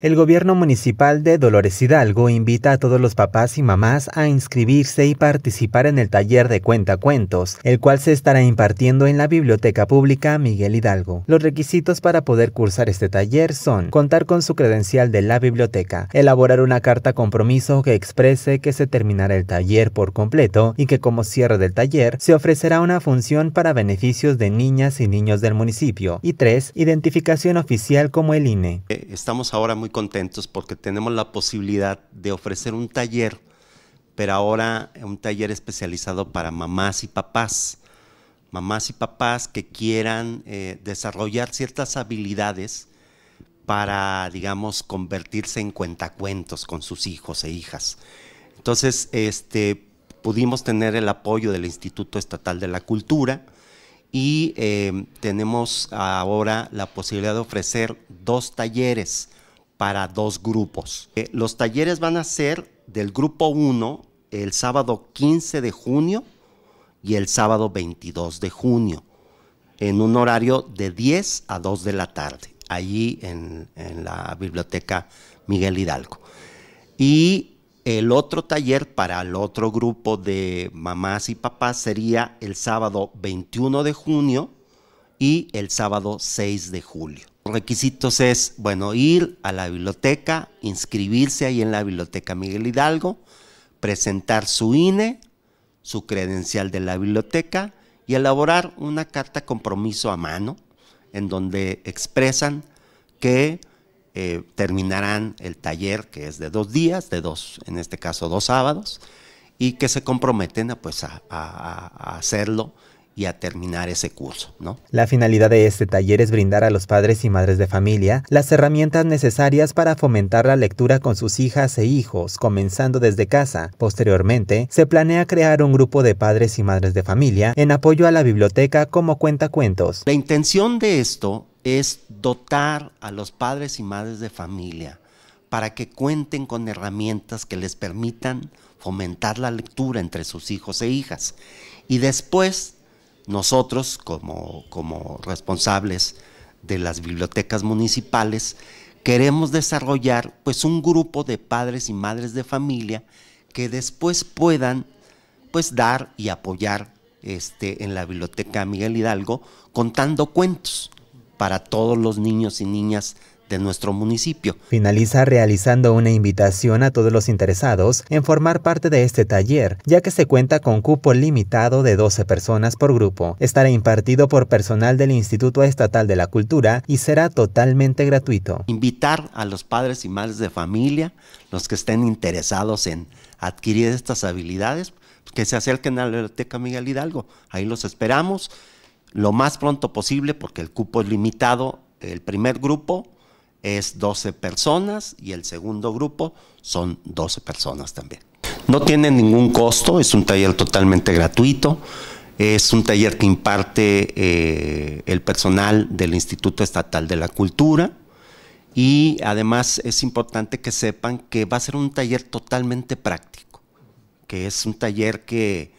El gobierno municipal de Dolores Hidalgo invita a todos los papás y mamás a inscribirse y participar en el taller de cuentacuentos, el cual se estará impartiendo en la Biblioteca Pública Miguel Hidalgo. Los requisitos para poder cursar este taller son contar con su credencial de la biblioteca, elaborar una carta compromiso que exprese que se terminará el taller por completo y que como cierre del taller se ofrecerá una función para beneficios de niñas y niños del municipio. Y 3. Identificación oficial como el INE. Eh, estamos ahora muy contentos porque tenemos la posibilidad de ofrecer un taller, pero ahora un taller especializado para mamás y papás. Mamás y papás que quieran eh, desarrollar ciertas habilidades para, digamos, convertirse en cuentacuentos con sus hijos e hijas. Entonces, este, pudimos tener el apoyo del Instituto Estatal de la Cultura y eh, tenemos ahora la posibilidad de ofrecer dos talleres para dos grupos. Eh, los talleres van a ser del grupo 1 el sábado 15 de junio y el sábado 22 de junio, en un horario de 10 a 2 de la tarde, allí en la biblioteca Miguel Hidalgo. Y el otro taller para el otro grupo de mamás y papás sería el sábado 21 de junio y el sábado 6 de julio. Los requisitos es, bueno, ir a la biblioteca, inscribirse ahí en la biblioteca Miguel Hidalgo, presentar su INE, su credencial de la biblioteca y elaborar una carta compromiso a mano en donde expresan que eh, terminarán el taller que es de dos días, de dos, en este caso dos sábados, y que se comprometen pues, a hacerlo y a terminar ese curso. ¿no? La finalidad de este taller es brindar a los padres y madres de familia las herramientas necesarias para fomentar la lectura con sus hijas e hijos, comenzando desde casa. Posteriormente, se planea crear un grupo de padres y madres de familia en apoyo a la biblioteca como cuentacuentos. La intención de esto es dotar a los padres y madres de familia para que cuenten con herramientas que les permitan fomentar la lectura entre sus hijos e hijas. Y después nosotros como, responsables de las bibliotecas municipales queremos desarrollar pues un grupo de padres y madres de familia que después puedan pues dar y apoyar este, en la biblioteca Miguel Hidalgo contando cuentos para todos los niños y niñas de nuestro municipio. Finaliza realizando una invitación a todos los interesados en formar parte de este taller, ya que se cuenta con cupo limitado de 12 personas por grupo. Estará impartido por personal del Instituto Estatal de la Cultura y será totalmente gratuito. Invitar a los padres y madres de familia, los que estén interesados en adquirir estas habilidades, que se acerquen a la Biblioteca Miguel Hidalgo. Ahí los esperamos lo más pronto posible porque el cupo es limitado. El primer grupo es 12 personas y el segundo grupo son 12 personas también. No tiene ningún costo, es un taller totalmente gratuito. Es un taller que imparte eh, el personal del Instituto Estatal de la Cultura y además es importante que sepan que va a ser un taller totalmente práctico, que es un taller que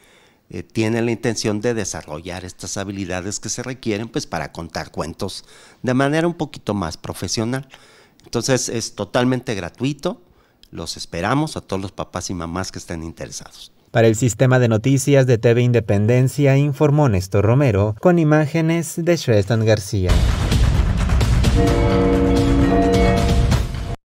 eh, tiene la intención de desarrollar estas habilidades que se requieren pues, para contar cuentos de manera un poquito más profesional. Entonces es totalmente gratuito, los esperamos a todos los papás y mamás que estén interesados. Para el sistema de noticias de TV Independencia informó Néstor Romero con imágenes de Shrestan García.